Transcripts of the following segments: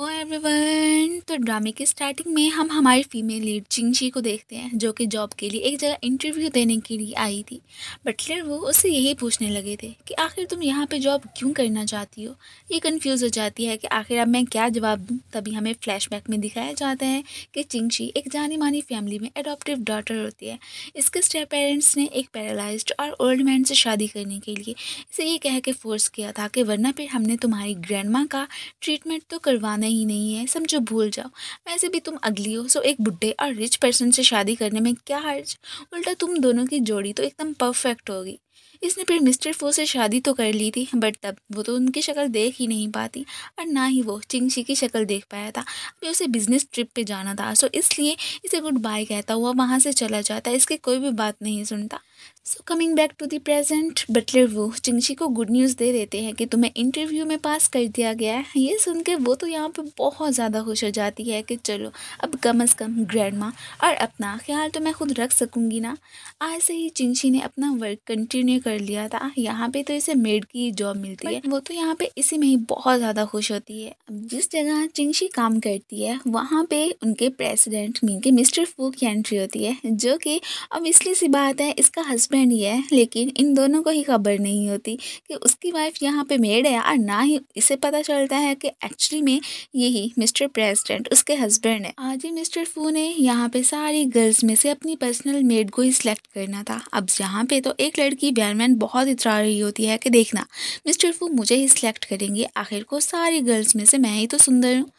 Everyone तो ड्रामे के स्टार्टिंग में हम हमारी फीमेल लीड जिंगजी को देखते हैं जो कि जॉब के लिए एक जगह इंटरव्यू देने के लिए आई थी फिर वो उससे यही पूछने लगे थे कि आखिर तुम यहाँ पे जॉब क्यों करना चाहती हो ये कंफ्यूज हो जाती है कि आखिर अब मैं क्या जवाब दूँ तभी हमें फ्लैशबैक में दिखाया जाता है कि चिंगशी एक जानी मानी फैमिली में अडोप्टिव डॉटर होती है इसके स्टेप पेरेंट्स ने एक पैरालाइज और ओल्ड मैन से शादी करने के लिए इसे ये कह के फोर्स किया था कि वरना फिर हमने तुम्हारी ग्रैंड का ट्रीटमेंट तो करवाना नहीं नहीं है समझो भूल जाओ वैसे भी तुम अगली हो सो एक बुढ़े और रिच पर्सन से शादी करने में क्या हर्ज उल्टा तुम दोनों की जोड़ी तो एकदम परफेक्ट होगी इसने फिर मिस्टर फो से शादी तो कर ली थी बट तब वो तो उनकी शक्ल देख ही नहीं पाती और ना ही वो चिंगशी की शक्ल देख पाया था अभी उसे बिजनेस ट्रिप पे जाना था सो इसलिए इसे गुड बाय कहता हुआ वहाँ से चला जाता इसकी कोई भी बात नहीं सुनता so coming back to the present butler वो चिंगशी को गुड न्यूज़ दे देते हैं कि तुम्हें इंटरव्यू में पास कर दिया गया है ये सुन के वो तो यहाँ पे बहुत ज़्यादा खुश हो जाती है कि चलो अब कम अज़ कम ग्रैंड माँ और अपना ख्याल तो मैं खुद रख सकूँगी ना आज से ही चिंगशी ने अपना वर्क कंटिन्यू कर लिया था यहाँ पर तो इसे मेड की जॉब मिलती है वो तो यहाँ पर इसी में ही बहुत ज़्यादा खुश होती है अब जिस जगह चिंगशी काम करती है वहाँ पर उनके प्रेसिडेंट मीन के मिस्टर फू की एंट्री होती है जो कि अब इसलिए सी बात है इसका हस्बैंड हस्बैंड ही है लेकिन इन दोनों को ही खबर नहीं होती कि उसकी वाइफ यहाँ पे मेड है और ना ही इसे पता चलता है कि एक्चुअली में यही मिस्टर प्रेसिडेंट उसके हस्बैंड है आज ही मिस्टर फू ने यहाँ पे सारी गर्ल्स में से अपनी पर्सनल मेड को ही सिलेक्ट करना था अब यहाँ पे तो एक लड़की बैनमैन बहुत इतरा रही होती है कि देखना मिस्टर फू मुझे ही सिलेक्ट करेंगे आखिर को सारी गर्ल्स में से मैं ही तो सुंदर हूँ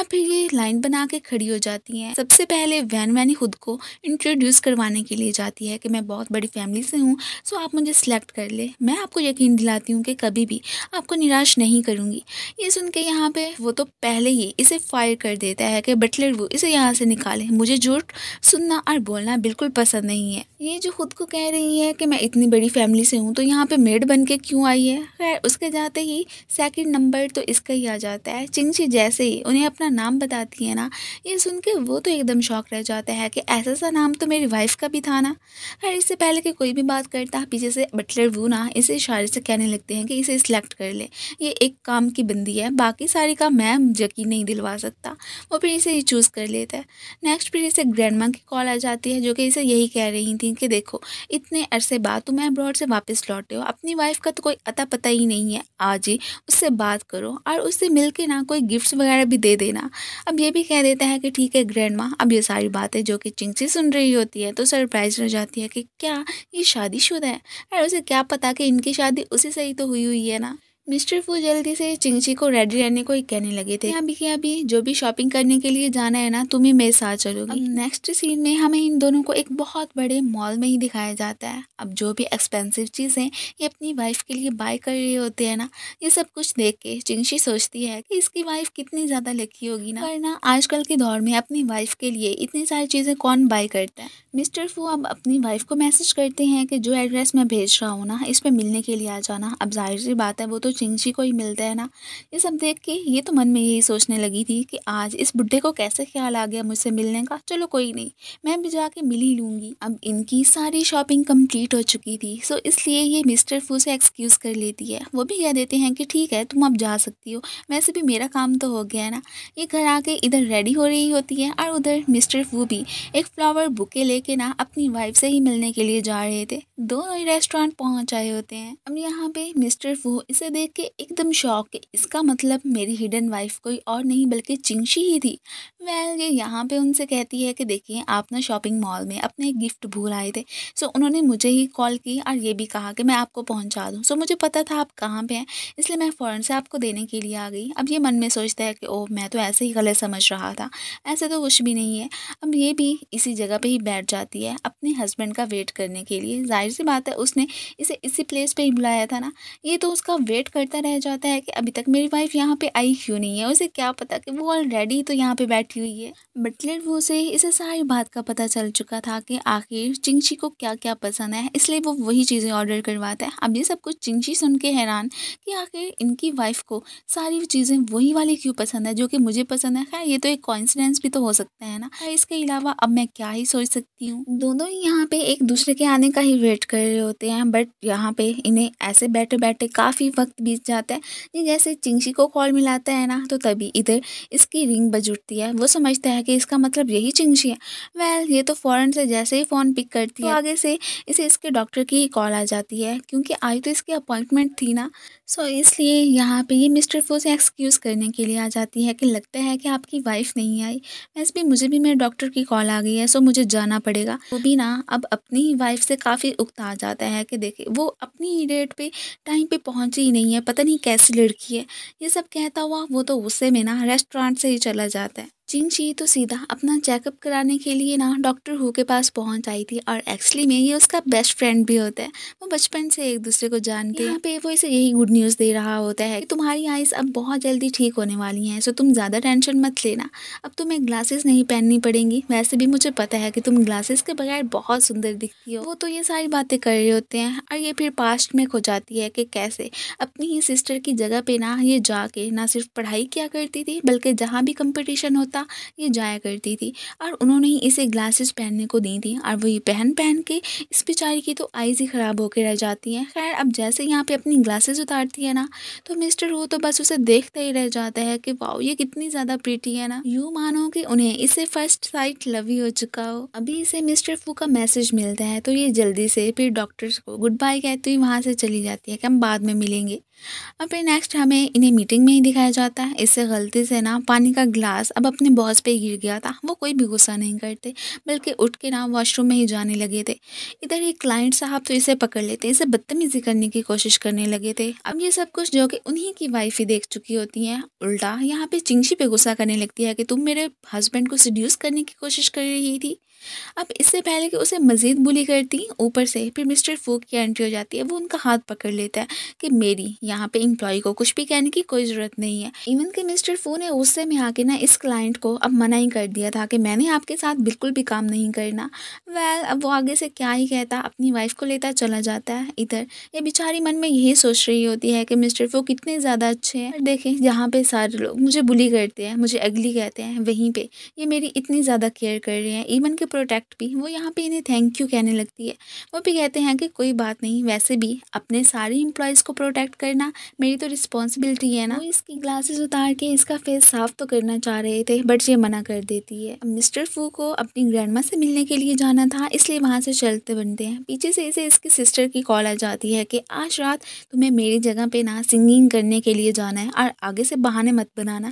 अब फिर ये लाइन बना के खड़ी हो जाती है सबसे पहले वैन वैन ही खुद को इंट्रोड्यूस करवाने के लिए जाती है कि मैं बहुत बड़ी फैमिली तैयारी से हूँ सो आप मुझे सिलेक्ट कर ले मैं आपको यकीन दिलाती हूँ कि कभी भी आपको निराश नहीं करूँगी ये सुन के यहाँ पर वो तो पहले ही इसे फायर कर देता है कि बटलर वो इसे यहाँ से निकाले मुझे झूठ सुनना और बोलना बिल्कुल पसंद नहीं है ये जो खुद को कह रही है कि मैं इतनी बड़ी फैमिली से हूँ तो यहाँ पे मेड बन के क्यों आई है खैर उसके जाते ही सेकंड नंबर तो इसका ही आ जाता है चिंची जैसे ही उन्हें अपना नाम बताती है ना ये सुन के वो तो एकदम शौक रह जाता है कि ऐसा सा नाम तो मेरी वाइफ का भी था ना खैर इससे पहले कि कोई कोई भी बात करता है पीछे से बटलर वो ना इसे इशारे से कहने लगते हैं कि इसे सिलेक्ट कर ले ये एक काम की बंदी है बाकी सारी काम मैं यकीन नहीं दिलवा सकता वो फिर इसे चूज़ कर लेता है नेक्स्ट फिर इसे ग्रैंडमा की कॉल आ जाती है जो कि इसे यही कह रही थी कि देखो इतने अरसे बाद तुम अब्रॉड से वापस लौटे हो अपनी वाइफ का तो कोई अता पता ही नहीं है आज ही उससे बात करो और उससे मिल ना कोई गिफ्ट्स वगैरह भी दे देना अब ये भी कह देता है कि ठीक है ग्रैंड अब ये सारी बातें जो कि चिंची सुन रही होती है तो सरप्राइज रह जाती है कि क्या ये शादीशुदा है अरे उसे क्या पता कि इनकी शादी उसी से ही तो हुई हुई है ना मिस्टर फू जल्दी से चिंगची को रेडी रहने को कहने लगे थे अभी के अभी जो भी शॉपिंग करने के लिए जाना है ना तुम ही मेरे साथ चलोगी नेक्स्ट सीन में हमें इन दोनों को एक बहुत बड़े मॉल में ही दिखाया जाता है अब जो भी एक्सपेंसिव चीज है ये अपनी वाइफ के लिए बाय कर रही होती है ना ये सब कुछ देख के चिंगशी सोचती है कि इसकी वाइफ कितनी ज़्यादा लकी होगी ना ना आजकल के दौर में अपनी वाइफ के लिए इतनी सारी चीज़ें कौन बाय करता है मिस्टर फू अब अपनी वाइफ को मैसेज करते हैं कि जो एड्रेस मैं भेज रहा हूँ ना इस पे मिलने के लिए आ जाना अब जाहिर सी बात है वो तो जो चिंगजी को ही मिलता है ना ये सब देख के ये तो मन में यही सोचने लगी थी कि आज इस बुढ़े को कैसे ख्याल आ गया मुझसे मिलने का चलो कोई नहीं मैं भी जाके मिल ही लूँगी अब इनकी सारी शॉपिंग कम्प्लीट हो चुकी थी सो इसलिए ये मिस्टर फू से एक्सक्यूज़ कर लेती है वो भी कह देते हैं कि ठीक है तुम अब जा सकती हो वैसे भी मेरा काम तो हो गया है ना ये घर आके इधर रेडी हो रही होती है और उधर मिस्टर फू भी एक फ्लावर बुके लेके ना अपनी वाइफ से ही मिलने के लिए जा रहे थे दोनों ही रेस्टोरेंट पहुँच आए होते हैं अब यहाँ पे मिस्टर फू इसे देख के एकदम शौक इसका मतलब मेरी हिडन वाइफ कोई और नहीं बल्कि चिंगशी ही थी वेल ये यहाँ पे उनसे कहती है कि देखिए आप ना शॉपिंग मॉल में अपने गिफ्ट भूल आए थे सो so, उन्होंने मुझे ही कॉल की और ये भी कहा कि मैं आपको पहुँचा दूँ सो so, मुझे पता था आप कहाँ पर हैं इसलिए मैं फ़ौरन से आपको देने के लिए आ गई अब ये मन में सोचता है कि ओह मैं तो ऐसे ही गलत समझ रहा था ऐसे तो कुछ भी नहीं है अब ये भी इसी जगह पर ही बैठ जाती है अपने हस्बैंड का वेट करने के लिए जाहिर सी बात है उसने इसे इसी प्लेस पर ही बुलाया था ना ये तो उसका वेट करता रह जाता है कि अभी तक मेरी वाइफ यहाँ पे आई क्यों नहीं है उसे क्या पता कि वो ऑलरेडी तो यहाँ पे बैठी हुई है बटलेट वो से इसे सारी बात का पता चल चुका था कि आखिर चिंची को क्या क्या पसंद है इसलिए वो वही चीज़ें ऑर्डर करवाता है अब ये सब कुछ चिंची सुन के हैरान कि आखिर इनकी वाइफ को सारी चीज़ें वही वाली क्यों पसंद है जो कि मुझे पसंद है खैर ये तो एक कॉन्सिडेंस भी तो हो सकता है ना इसके अलावा अब मैं क्या ही सोच सकती हूँ दोनों ही यहाँ पे एक दूसरे के आने का ही वेट कर रहे होते हैं बट यहाँ पे इन्हें ऐसे बैठे बैठे काफ़ी वक्त बीत जाता है जैसे चिंगशी को कॉल मिलाता है ना तो तभी इधर इसकी रिंग बज उठती है वो समझता है कि इसका मतलब यही चिंगशी है वेल ये तो फ़ौरन से जैसे ही फ़ोन पिक करती है तो आगे से इसे इसके डॉक्टर की कॉल आ जाती है क्योंकि आज तो इसकी अपॉइंटमेंट थी ना सो so, इसलिए यहाँ पे ये मिस्टर फो से एक्सक्यूज़ करने के लिए आ जाती है कि लगता है कि आपकी वाइफ नहीं आई वैसे भी मुझे भी मेरे डॉक्टर की कॉल आ गई है सो मुझे जाना पड़ेगा वो भी ना अब अपनी ही वाइफ से काफ़ी उकता जाता है कि देखे वो अपनी ही डेट पे टाइम पे पहुँची ही नहीं है पता नहीं कैसी लड़की है ये सब कहता हुआ वो तो गुस्से में ना रेस्टोरेंट से ही चला जाता है चिंग ची तो सीधा अपना चेकअप कराने के लिए ना डॉक्टर हु के पास पहुंच आई थी और एक्चुअली में ये उसका बेस्ट फ्रेंड भी होता है वो बचपन से एक दूसरे को जानते हैं पे वो इसे यही गुड न्यूज़ दे रहा होता है कि तुम्हारी आइज़ अब बहुत जल्दी ठीक होने वाली हैं सो तुम ज़्यादा टेंशन मत लेना अब तुम्हें ग्लासेस नहीं पहननी पड़ेंगी वैसे भी मुझे पता है कि तुम ग्लासेस के बगैर बहुत सुंदर दिखती हो वो तो ये सारी बातें कर रहे होते हैं और ये फिर पास्ट में खो जाती है कि कैसे अपनी ही सिस्टर की जगह पे ना ये जाके ना सिर्फ पढ़ाई किया करती थी बल्कि जहाँ भी कंपटीशन होता था ये जाया करती थी और उन्होंने ही इसे ग्लासेस पहनने को दी थी और वो ये पहन पहन के इस बेचारी की तो आइज़ ही ख़राब होकर रह जाती हैं खैर अब जैसे यहाँ पे अपनी ग्लासेस उतारती है ना तो मिस्टर वो तो बस उसे देखता ही रह जाता है कि वाओ ये कितनी ज़्यादा प्रीटी है ना यूँ मानो कि उन्हें इसे फर्स्ट साइट लव ही हो चुका हो अभी इसे मिस्टर फू का मैसेज मिलता है तो ये जल्दी से फिर डॉक्टर्स को गुड बाय कहती हुई वहाँ से चली जाती है कि हम बाद में मिलेंगे अब फिर नेक्स्ट हमें इन्हें मीटिंग में ही दिखाया जाता है इससे गलती से ना पानी का ग्लास अब अपने बॉस पे गिर गया था वो कोई भी गुस्सा नहीं करते बल्कि उठ के ना वॉशरूम में ही जाने लगे थे इधर ये क्लाइंट साहब तो इसे पकड़ लेते इसे बदतमीज़ी करने की कोशिश करने लगे थे अब ये सब कुछ जो कि उन्हीं की वाइफ ही देख चुकी होती हैं उल्टा यहाँ पे चिंगशी पे गुस्सा करने लगती है कि तुम मेरे हस्बैंड को सड्यूस करने की कोशिश कर रही थी अब इससे पहले कि उसे मज़ीद बुली करती ऊपर से फिर मिस्टर फूक की एंट्री हो जाती है वो उनका हाथ पकड़ लेता है कि मेरी यहाँ पे इम्प्लॉय को कुछ भी कहने की कोई ज़रूरत नहीं है इवन कि मिस्टर फू ने गुस्से में आके ना इस क्लाइंट को अब मना ही कर दिया था कि मैंने आपके साथ बिल्कुल भी काम नहीं करना वेल अब वो आगे से क्या ही कहता अपनी वाइफ को लेता चला जाता है इधर ये बेचारी मन में यही सोच रही होती है कि मिस्टर फू कितने ज़्यादा अच्छे हैं देखें यहाँ पर सारे लोग मुझे बुली करते हैं मुझे अगली कहते हैं वहीं पर ये मेरी इतनी ज़्यादा केयर कर रहे हैं इवन के प्रोटेक्ट भी वो यहाँ पे इन्हें थैंक यू कहने लगती है वो भी कहते हैं कि कोई बात नहीं वैसे भी अपने सारे इम्प्लॉयज़ को प्रोटेक्ट करना मेरी तो रिस्पॉन्सिबिलिटी है ना वो इसकी ग्लासेस उतार के इसका फेस साफ तो करना चाह रहे थे बट ये मना कर देती है मिस्टर फू को अपनी ग्रैंड से मिलने के लिए जाना था इसलिए वहाँ से चलते बनते हैं पीछे से इसे इसकी सिस्टर की कॉल आ जाती है कि आज रात तुम्हें मेरी जगह पर ना सिंगिंग करने के लिए जाना है और आगे से बहाने मत बनाना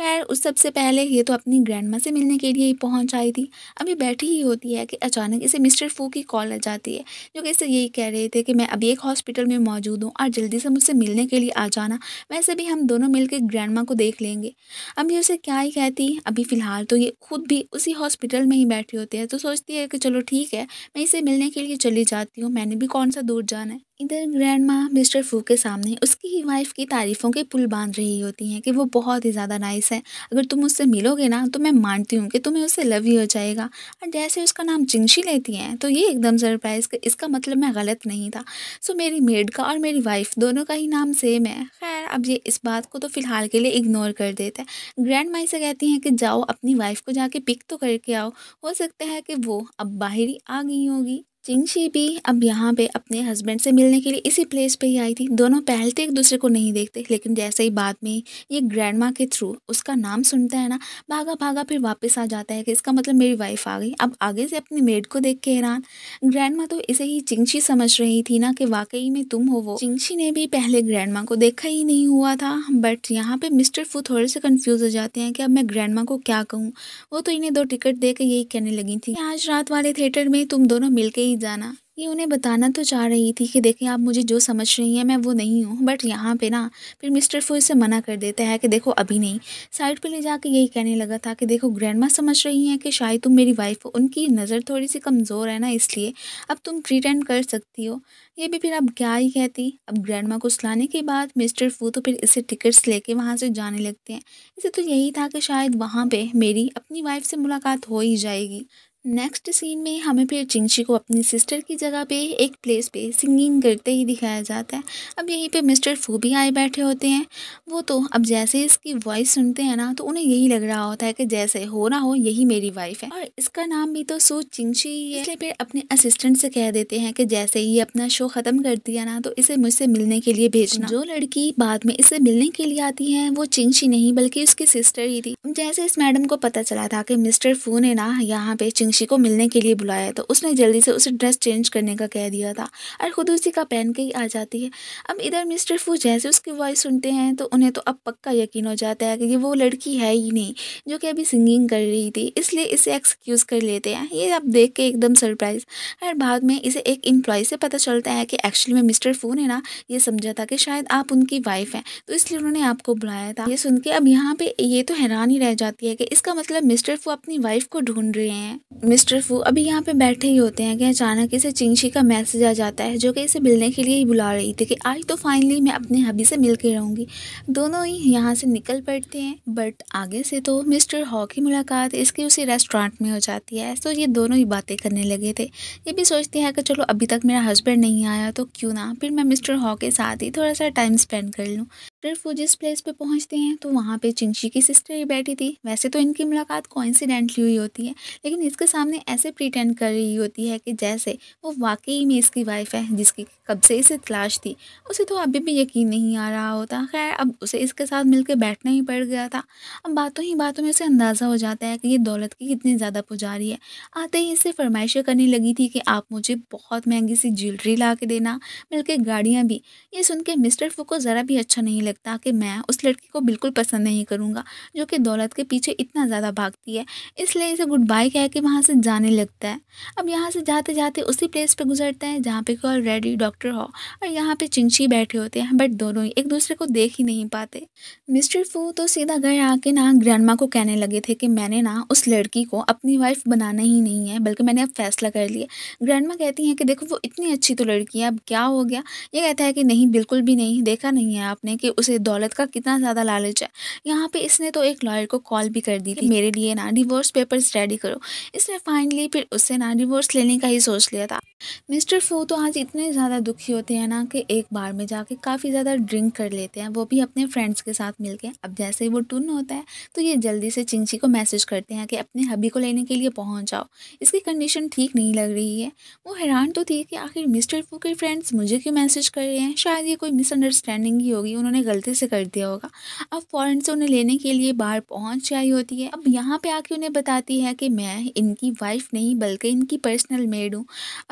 खैर उस सबसे पहले ये तो अपनी ग्रैंड से मिलने के लिए ही पहुँच आई थी अभी पॉसिबिलिटी ही होती है कि अचानक इसे मिस्टर फू की कॉल आ जाती है जो कि इसे यही कह रहे थे कि मैं अभी एक हॉस्पिटल में मौजूद हूँ और जल्दी से मुझसे मिलने के लिए आ जाना वैसे भी हम दोनों मिलकर ग्रैंड को देख लेंगे अभी उसे क्या ही कहती अभी फ़िलहाल तो ये खुद भी उसी हॉस्पिटल में ही बैठी होती है तो सोचती है कि चलो ठीक है मैं इसे मिलने के लिए चली जाती हूँ मैंने भी कौन सा दूर जाना है इधर ग्रैंड माँ मिस्टर फू के सामने उसकी ही वाइफ की तारीफ़ों के पुल बांध रही होती हैं कि वो बहुत ही ज़्यादा नाइस है अगर तुम उससे मिलोगे ना तो मैं मानती हूँ कि तुम्हें उससे लव ही हो जाएगा और जैसे उसका नाम चिंगशी लेती हैं तो ये एकदम सरप्राइज कि इसका मतलब मैं गलत नहीं था सो मेरी मेड का और मेरी वाइफ दोनों का ही नाम सेम है खैर अब ये इस बात को तो फ़िलहाल के लिए इग्नोर कर देते हैं ग्रैंड माई से कहती हैं कि जाओ अपनी वाइफ को जाके पिक तो करके आओ हो सकता है कि वो अब बाहर ही आ गई होगी चिंगशी भी अब यहाँ पे अपने हस्बैंड से मिलने के लिए इसी प्लेस पे ही आई थी दोनों पहले तो एक दूसरे को नहीं देखते लेकिन जैसे ही बाद में ये ग्रैंड माँ के थ्रू उसका नाम सुनता है ना भागा भागा फिर वापस आ जाता है कि इसका मतलब मेरी वाइफ आ गई अब आगे से अपनी मेड को देख के हैरान ग्रैंड माँ तो इसे ही चिंगशी समझ रही थी ना कि वाकई में तुम हो वो चिंगशी ने भी पहले ग्रैंड माँ को देखा ही नहीं हुआ था बट यहाँ पे मिस्टर फू थोड़े से कन्फ्यूज़ हो जाते हैं कि अब मैं ग्रैंड माँ को क्या कहूँ वो तो इन्हें दो टिकट दे यही कहने लगी थी आज रात वाले थिएटर में तुम दोनों मिल के नहीं जाना ये उन्हें बताना तो चाह रही थी कि देखें आप मुझे जो समझ रही हैं मैं वो नहीं हूँ बट यहाँ पे ना फिर मिस्टर फू इसे मना कर देता है कि देखो अभी नहीं साइड पे ले जाके यही कहने लगा था कि देखो ग्रैंडमा समझ रही हैं कि शायद तुम मेरी वाइफ हो उनकी नज़र थोड़ी सी कमज़ोर है ना इसलिए अब तुम प्रीटेंड कर सकती हो ये भी फिर अब क्या ही कहती अब ग्रैंड को सुलाने के बाद मिस्टर फू तो फिर इसे टिकट्स लेके वहाँ से जाने लगते हैं इसे तो यही था कि शायद वहाँ पर मेरी अपनी वाइफ से मुलाकात हो ही जाएगी नेक्स्ट सीन में हमें फिर चिंची को अपनी सिस्टर की जगह पे एक प्लेस पे सिंगिंग करते ही दिखाया जाता है अब यहीं पे मिस्टर फू भी आए बैठे होते हैं वो तो अब जैसे इसकी वॉइस सुनते हैं ना तो उन्हें यही लग रहा होता है कि जैसे हो ना हो यही मेरी वाइफ है और इसका नाम भी तो सो चिंची ही है इसलिए फिर अपने असिस्टेंट से कह देते हैं कि जैसे ही अपना शो ख़त्म कर दिया ना तो इसे मुझसे मिलने के लिए भेजना जो लड़की बाद में इसे मिलने के लिए आती है वो चिंची नहीं बल्कि उसकी सिस्टर ही थी जैसे इस मैडम को पता चला था कि मिस्टर फू ने ना यहाँ पे चिंग मिंगशी को मिलने के लिए बुलाया तो उसने जल्दी से उसे ड्रेस चेंज करने का कह दिया था और खुद उसी का पहन के ही आ जाती है अब इधर मिस्टर फू जैसे उसकी वॉइस सुनते हैं तो उन्हें तो अब पक्का यकीन हो जाता है कि वो लड़की है ही नहीं जो कि अभी सिंगिंग कर रही थी इसलिए इसे एक्सक्यूज़ कर लेते हैं ये आप देख के एकदम सरप्राइज और बाद में इसे एक एम्प्लॉय से पता चलता है कि एक्चुअली में मिस्टर फू ने ना ये समझा था कि शायद आप उनकी वाइफ हैं तो इसलिए उन्होंने आपको बुलाया था ये सुन के अब यहाँ पे ये तो हैरान ही रह जाती है कि इसका मतलब मिस्टर फू अपनी वाइफ को ढूंढ रहे हैं मिस्टर फू अभी यहाँ पे बैठे ही होते हैं कि अचानक इसे चिंगशी का मैसेज आ जाता है जो कि इसे मिलने के लिए ही बुला रही थी कि आज तो फाइनली मैं अपने हबी से मिल के रहूँगी दोनों ही यहाँ से निकल पड़ते हैं बट आगे से तो मिस्टर हॉ की मुलाकात इसकी उसी रेस्टोरेंट में हो जाती है तो ये दोनों ही बातें करने लगे थे ये भी सोचते हैं कि चलो अभी तक मेरा हस्बैंड नहीं आया तो क्यों ना फिर मैं मिस्टर हॉ के साथ ही थोड़ा सा टाइम स्पेंड कर लूँ ट्रिफ वो जिस प्लेस पे पहुंचते हैं तो वहाँ पे चिंगशी की सिस्टर ही बैठी थी वैसे तो इनकी मुलाकात कोइंसिडेंटली हुई होती है लेकिन इसके सामने ऐसे प्रिटेंड कर रही होती है कि जैसे वो वाकई में इसकी वाइफ है जिसकी कब से इसे तलाश थी उसे तो अभी भी यकीन नहीं आ रहा होता खैर अब उसे इसके साथ मिलकर बैठना ही पड़ गया था अब बातों ही बातों में उसे अंदाज़ा हो जाता है कि ये दौलत की कितनी ज़्यादा पुजारी है आते ही इससे फरमाइशें करने लगी थी कि आप मुझे बहुत महंगी सी ज्वेलरी ला के देना बल्कि गाड़ियाँ भी ये सुन के मिस्टर फू को ज़रा भी अच्छा नहीं लगा लगता कि मैं उस लड़की को बिल्कुल पसंद नहीं करूँगा जो कि दौलत के पीछे इतना ज़्यादा भागती है इसलिए इसे गुड बाय कह के वहाँ से जाने लगता है अब यहाँ से जाते जाते उसी प्लेस पर गुजरते हैं जहाँ पे कॉल रेडी डॉक्टर हो और यहाँ पर चिंची बैठे होते हैं बट दोनों ही एक दूसरे को देख ही नहीं पाते मिस्टर फू तो सीधा घर आके ना ग्रैंडमा को कहने लगे थे कि मैंने ना उस लड़की को अपनी वाइफ बनाना ही नहीं है बल्कि मैंने अब फैसला कर लिया ग्रैंडमा कहती हैं कि देखो वो इतनी अच्छी तो लड़की है अब क्या हो गया ये कहता है कि नहीं बिल्कुल भी नहीं देखा नहीं है आपने कि उसे दौलत का कितना ज़्यादा लालच है यहाँ पे इसने तो एक लॉयर को कॉल भी कर दी थी मेरे लिए ना डिवोर्स पेपर्स रेडी करो इसने फाइनली फिर उससे ना डिवोर्स लेने का ही सोच लिया था मिस्टर फू तो आज इतने ज़्यादा दुखी होते हैं ना कि एक बार में जाके काफ़ी ज़्यादा ड्रिंक कर लेते हैं वो भी अपने फ्रेंड्स के साथ मिलकर अब जैसे ही वो टून होता है तो ये जल्दी से चिंची को मैसेज करते हैं कि अपने हबी को लेने के लिए पहुँच जाओ इसकी कंडीशन ठीक नहीं लग रही है वो हैरान तो थी कि आखिर मिस्टर फू के फ्रेंड्स मुझे क्यों मैसेज कर रहे हैं शायद ये कोई मिसअंडरस्टैंडिंग ही होगी उन्होंने गलती से कर दिया होगा अब फ़ौरन से उन्हें लेने के लिए बाहर पहुंच जाई होती है अब यहाँ पे आके उन्हें बताती है कि मैं इनकी वाइफ नहीं बल्कि इनकी पर्सनल मेड हूँ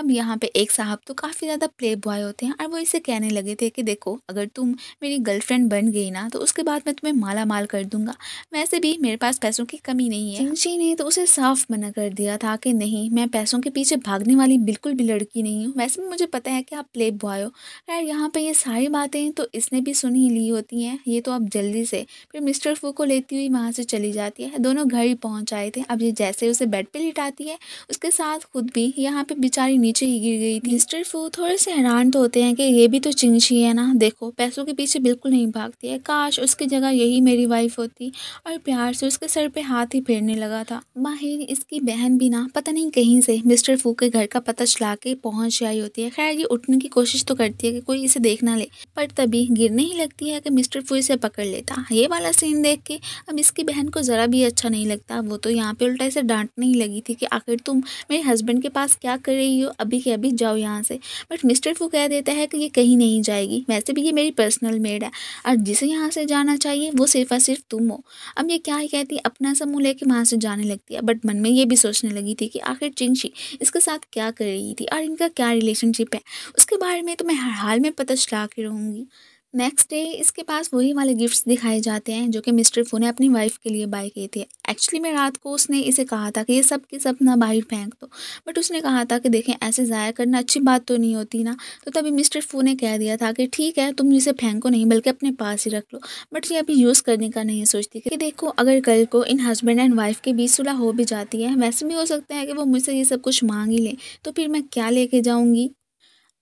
अब यहाँ पे एक साहब तो काफ़ी ज़्यादा प्ले बॉय होते हैं और वो इसे कहने लगे थे कि देखो अगर तुम मेरी गर्लफ्रेंड बन गई ना तो उसके बाद मैं तुम्हें माला माल कर दूँगा वैसे भी मेरे पास पैसों की कमी नहीं है जी ने तो उसे साफ मना कर दिया था कि नहीं मैं पैसों के पीछे भागने वाली बिल्कुल भी लड़की नहीं हूँ वैसे भी मुझे पता है कि आप प्ले बॉय हो यार यहाँ पर ये सारी बातें तो इसने भी सुन ही ली रही होती हैं ये तो अब जल्दी से फिर मिस्टर फू को लेती हुई वहाँ से चली जाती है दोनों घर ही पहुँच आए थे अब ये जैसे उसे बेड पे लिटाती है उसके साथ खुद भी यहाँ पे बेचारी नीचे ही गिर गई थी मिस्टर फू थोड़े से हैरान तो होते हैं कि ये भी तो चिंची है ना देखो पैसों के पीछे बिल्कुल नहीं भागती है काश उसकी जगह यही मेरी वाइफ होती और प्यार से उसके सर पर हाथ ही फेरने लगा था माहिर इसकी बहन भी ना पता नहीं कहीं से मिस्टर फू के घर का पता चला के पहुँच आई होती है खैर ये उठने की कोशिश तो करती है कि कोई इसे देख ना ले पर तभी गिरने ही लगती है जाके मिस्टर फुई से पकड़ लेता ये वाला सीन देख के अब इसकी बहन को ज़रा भी अच्छा नहीं लगता वो तो यहाँ पे उल्टा इसे डांटने ही लगी थी कि आखिर तुम मेरे हस्बैंड के पास क्या कर रही हो अभी के अभी जाओ यहाँ से बट मिस्टर फू कह देता है कि ये कहीं नहीं जाएगी वैसे भी ये मेरी पर्सनल मेड है और जिसे यहाँ से जाना चाहिए वो सिर्फ और सिर्फ तुम हो अब ये क्या ही कहती अपना सा मुँह लेके वहाँ से जाने लगती है बट मन में ये भी सोचने लगी थी कि आखिर चिंशी इसके साथ क्या कर रही थी और इनका क्या रिलेशनशिप है उसके बारे में तो मैं हर हाल में पता चला के रहूँगी नेक्स्ट डे इसके पास वही वाले गिफ्ट्स दिखाए जाते हैं जो कि मिस्टर फू ने अपनी वाइफ के लिए बाय किए थे एक्चुअली में रात को उसने इसे कहा था कि ये सब के सब ना बाहर फेंक दो बट उसने कहा था कि देखें ऐसे ज़ाया करना अच्छी बात तो नहीं होती ना तो तभी मिस्टर फू ने कह दिया था कि ठीक है तुम इसे फेंको नहीं बल्कि अपने पास ही रख लो बट ये अभी यूज़ करने का नहीं सोचती कि देखो अगर कल को इन हस्बैंड एंड वाइफ के बीच सुलह हो भी जाती है वैसे भी हो सकता है कि वो मुझसे ये सब कुछ मांग ही लें तो फिर मैं क्या लेके जाऊँगी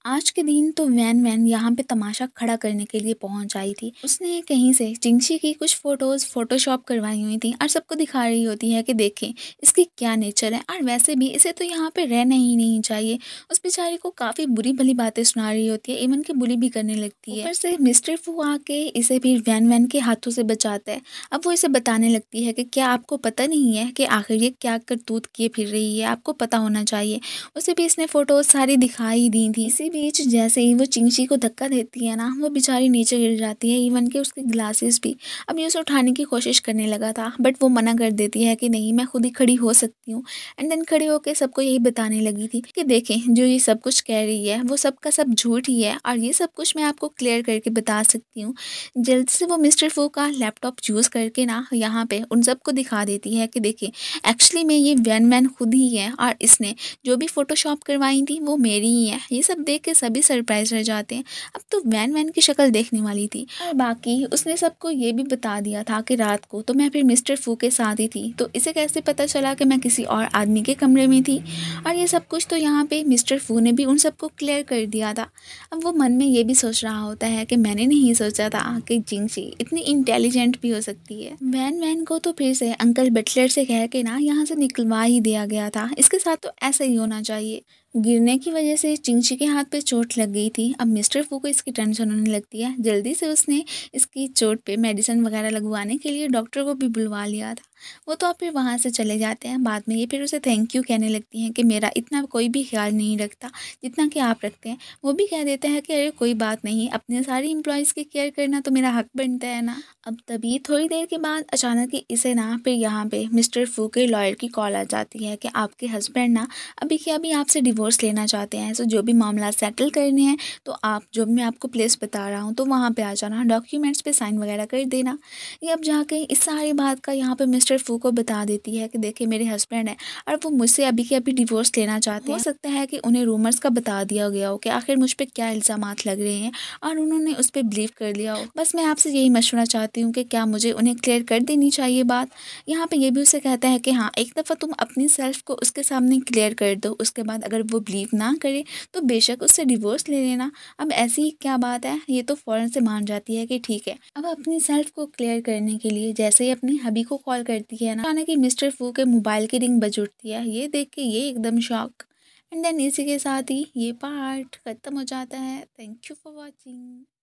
आज के दिन तो वैन वैन यहाँ पे तमाशा खड़ा करने के लिए पहुंच आई थी उसने कहीं से चिंगशी की कुछ फ़ोटोज़ फ़ोटोशॉप करवाई हुई थी और सबको दिखा रही होती है कि देखें इसकी क्या नेचर है और वैसे भी इसे तो यहाँ पे रहना ही नहीं चाहिए उस बेचारी को काफ़ी बुरी भली बातें सुना रही होती है इवन की बुरी भी करने लगती है ऊपर से मिस्टर फू आके इसे भी वैन वैन के हाथों से बचाता है अब वो इसे बताने लगती है कि क्या आपको पता नहीं है कि आखिर ये क्या करतूत किए फिर रही है आपको पता होना चाहिए उसे भी इसने फ़ोटोज़ सारी दिखाई दी थी इसी बीच जैसे ही वो चिंची को धक्का देती है ना वो बेचारी नीचे गिर जाती है इवन के उसके ग्लासेस भी अब ये उसे उठाने की कोशिश करने लगा था बट वो मना कर देती है कि नहीं मैं खुद ही खड़ी हो सकती हूँ एंड देन खड़ी होकर सबको यही बताने लगी थी कि देखें जो ये सब कुछ कह रही है वो सब का सब झूठ ही है और ये सब कुछ मैं आपको क्लियर करके बता सकती हूँ जल्द से वो मिस्टर फू का लैपटॉप यूज़ करके ना यहाँ पर उन सबको दिखा देती है कि देखें एक्चुअली में ये वैन मैन खुद ही है और इसने जो भी फ़ोटोशॉप करवाई थी वो मेरी ही है ये सब देख के सभी सरप्राइज रह जाते हैं अब तो वैन वैन की शक्ल देखने वाली थी और बाकी उसने सबको ये भी बता दिया था कि रात को तो मैं फिर मिस्टर फू के साथ ही थी तो इसे कैसे पता चला कि मैं किसी और आदमी के कमरे में थी और ये सब कुछ तो यहाँ पे मिस्टर फू ने भी उन सबको क्लियर कर दिया था अब वो मन में ये भी सोच रहा होता है कि मैंने नहीं सोचा था कि जिंगशी इतनी इंटेलिजेंट भी हो सकती है वैन वैन को तो फिर से अंकल बटलर से कह के ना यहाँ से निकलवा ही दिया गया था इसके साथ तो ऐसा ही होना चाहिए गिरने की वजह से चिंची के हाथ पे चोट लग गई थी अब मिस्टर फू को इसकी टेंशन होने लगती है जल्दी से उसने इसकी चोट पे मेडिसिन वगैरह लगवाने के लिए डॉक्टर को भी बुलवा लिया था वो तो आप फिर वहाँ से चले जाते हैं बाद में ये फिर उसे थैंक यू कहने लगती हैं कि मेरा इतना कोई भी ख्याल नहीं रखता जितना कि आप रखते हैं वो भी कह देते हैं कि अरे कोई बात नहीं अपने सारी इम्प्लॉयज़ की केयर करना तो मेरा हक बनता है ना अब तभी थोड़ी देर के बाद अचानक ही इसे ना फिर यहाँ पर मिस्टर फू के लॉयर की कॉल आ जाती है कि आपके हस्बैंड ना अभी के अभी आपसे डिवोर्स लेना चाहते हैं सो जो भी मामला सेटल करने हैं तो आप जो मैं आपको प्लेस बता रहा हूँ तो वहाँ पर आ जाना डॉक्यूमेंट्स पर साइन वगैरह कर देना ये अब जाके इस सारी बात का यहाँ पर मिस मिस्टर फू को बता देती है कि देखिए मेरे हस्बैंड हैं और वो मुझसे अभी के अभी डिवोर्स लेना चाहते हैं हाँ। हो सकता है कि उन्हें रूमर्स का बता दिया गया हो कि आखिर मुझ पर क्या इल्ज़ाम लग रहे हैं और उन्होंने उस पर बिलीव कर लिया हो बस मैं आपसे यही मशवरा चाहती हूँ कि क्या मुझे उन्हें क्लियर कर देनी चाहिए बात यहाँ पर यह भी उसे कहता है कि हाँ एक दफ़ा तुम अपनी सेल्फ को उसके सामने क्लियर कर दो उसके बाद अगर वो बिलीव ना करे तो बेशक उससे डिवोर्स ले लेना अब ऐसी क्या बात है ये तो फ़ौरन से मान जाती है कि ठीक है अब अपनी सेल्फ को क्लियर करने के लिए जैसे ही अपनी हबी को कॉल कर करती है ना अचानक मिस्टर फू के मोबाइल की रिंग बज उठती है ये देख के ये एकदम शॉक एंड देन इसी के साथ ही ये पार्ट ख़त्म हो जाता है थैंक यू फॉर वॉचिंग